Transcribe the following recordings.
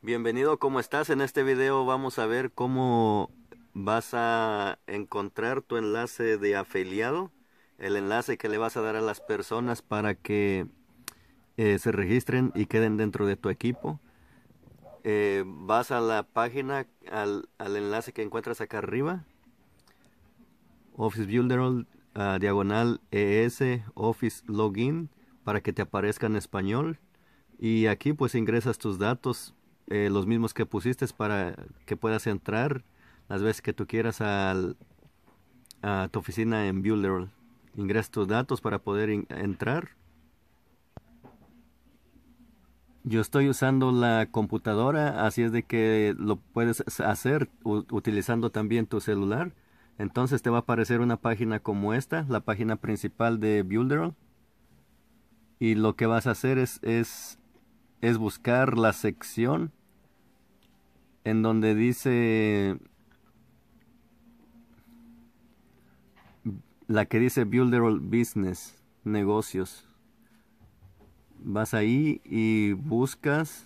Bienvenido, ¿cómo estás? En este video vamos a ver cómo vas a encontrar tu enlace de afiliado, el enlace que le vas a dar a las personas para que eh, se registren y queden dentro de tu equipo. Eh, vas a la página, al, enlace que encuentras acá arriba, Office Builder ah, diagonal ES Office Login, para que te aparezca en español. Y aquí pues ingresas tus datos eh, los mismos que pusiste para que puedas entrar las veces que tú quieras a tu oficina en Builder. Ingresa tus datos para poder entrar. Yo estoy usando la computadora, así es de que lo puedes hacer utilizando también tu celular. Entonces te va a aparecer una página como esta, la página principal de Builderall. Y lo que vas a hacer es, es, es buscar la sección en donde dice la que dice Builder Business, negocios. Vas ahí y buscas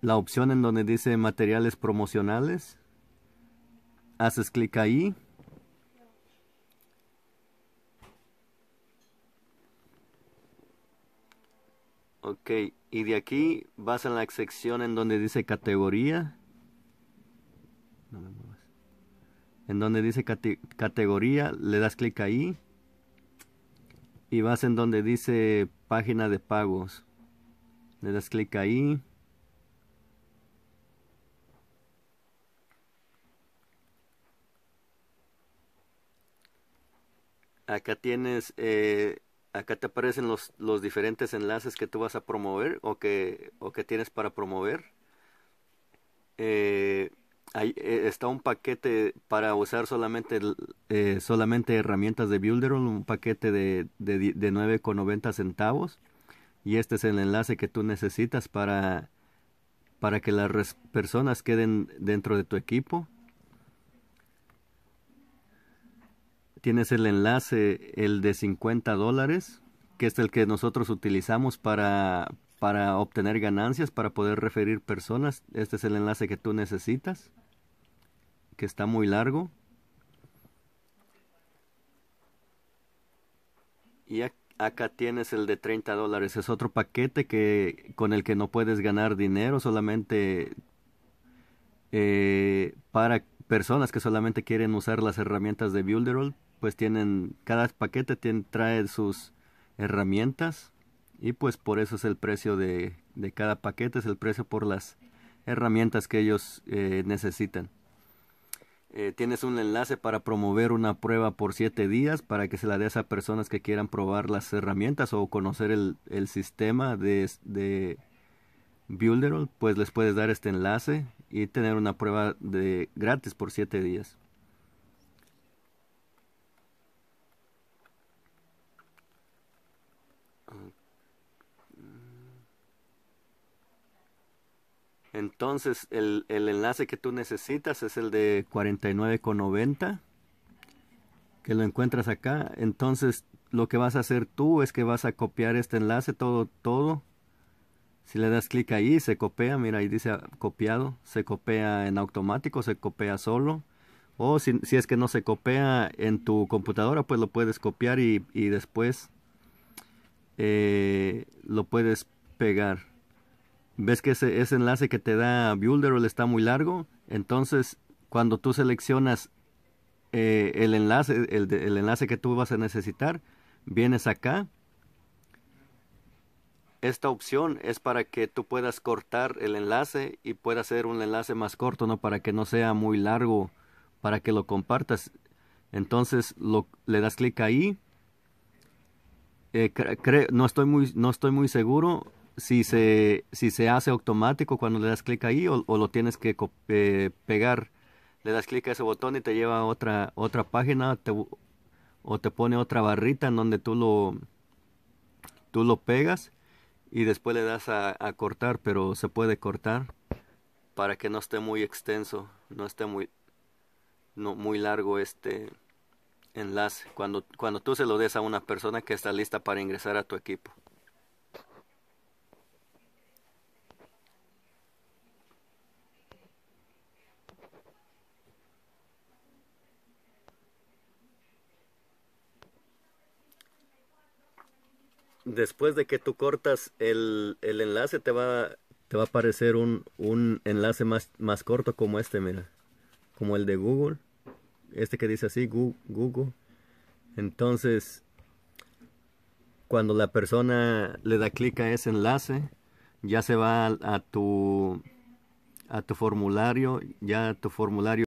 la opción en donde dice materiales promocionales. Haces clic ahí Ok, y de aquí vas a la sección en donde dice categoría. No me muevas. En donde dice categoría, le das clic ahí. Y vas en donde dice página de pagos. Le das clic ahí. Acá tienes eh, acá te aparecen los, los diferentes enlaces que tú vas a promover o que, o que tienes para promover. Eh, ahí eh, está un paquete para usar solamente, eh, solamente herramientas de Builderall, un paquete de, de, 9,90 centavos. Y este es el enlace que tú necesitas para, para que las personas queden dentro de tu equipo. tienes el enlace, el de 50 dólares, que es el que nosotros utilizamos para, para obtener ganancias, para poder referir personas. Este es el enlace que tú necesitas, que está muy largo. Y acá tienes el de 30 dólares. Es otro paquete que, con el que no puedes ganar dinero, solamente eh, para personas que solamente quieren usar las herramientas de Builderall pues tienen, cada paquete tiene, trae sus herramientas y pues por eso es el precio de, cada paquete, es el precio por las herramientas que ellos eh, necesitan. Eh, tienes un enlace para promover una prueba por 7 días para que se la des a personas que quieran probar las herramientas o conocer el, sistema de, de Builderall, pues les puedes dar este enlace y tener una prueba de gratis por 7 días. Entonces, el, enlace que tú necesitas es el de 49,90, que lo encuentras acá. Entonces, lo que vas a hacer tú es que vas a copiar este enlace, todo, todo. Si le das clic ahí, se copia, mira, ahí dice ah, copiado, se copia en automático, se copia solo. O si, es que no se copia en tu computadora, pues lo puedes copiar y, después eh, lo puedes pegar ves que ese, ese enlace que te da Builderall está muy largo, entonces cuando tú seleccionas eh, el enlace, el, enlace que tú vas a necesitar, vienes acá. Esta opción es para que tú puedas cortar el enlace y pueda hacer un enlace más corto, no para que no sea muy largo, para que lo compartas. Entonces lo, le das clic ahí. Eh, no, estoy muy, no estoy muy seguro si se, si se hace automático cuando le das clic ahí o, lo tienes que eh, pegar. Le das clic a ese botón y te lleva a otra, otra página o te pone otra barrita en donde tú lo, tú lo pegas y después le das a, a cortar, pero se puede cortar para que no esté muy extenso, no esté muy, no, muy largo este enlace cuando, cuando tú se lo des a una persona que está lista para ingresar a tu equipo. después de que tú cortas el, enlace, te va, te va a aparecer un, un enlace más, más corto como este, mira. Como el de Google. Este que dice así, Google. Entonces, cuando la persona le da clic a ese enlace, ya se va a, tu a tu formulario, ya tu formulario